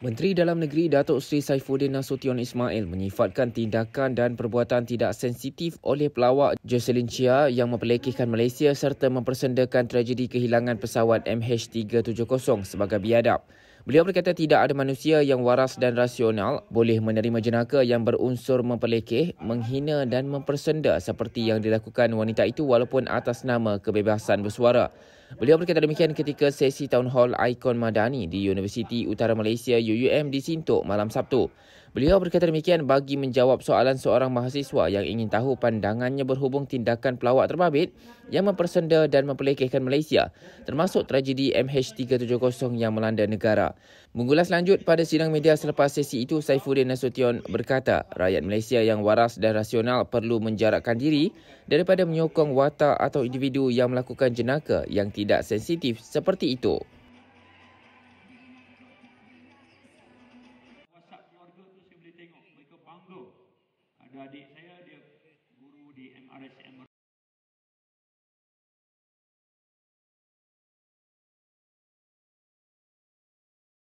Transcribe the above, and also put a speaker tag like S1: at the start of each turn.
S1: Menteri Dalam Negeri Datuk Seri Saifuddin Nasution Ismail menyifatkan tindakan dan perbuatan tidak sensitif oleh pelawak Jocelyn Chia yang mempelekehkan Malaysia serta mempersendakan tragedi kehilangan pesawat MH370 sebagai biadab. Beliau berkata tidak ada manusia yang waras dan rasional boleh menerima jenaka yang berunsur memperlekeh, menghina dan mempersenda seperti yang dilakukan wanita itu walaupun atas nama kebebasan bersuara. Beliau berkata demikian ketika sesi town hall Ikon Madani di Universiti Utara Malaysia UUM di Sintok malam Sabtu. Beliau berkata demikian bagi menjawab soalan seorang mahasiswa yang ingin tahu pandangannya berhubung tindakan pelawak terbabit yang mempersenda dan mempelekehkan Malaysia termasuk tragedi MH370 yang melanda negara. Mengulas lanjut pada sidang media selepas sesi itu, Saifuddin Nasution berkata rakyat Malaysia yang waras dan rasional perlu menjarakkan diri daripada menyokong watak atau individu yang melakukan jenaka yang tidak sensitif seperti itu. tu ada adik saya dia guru di MRSM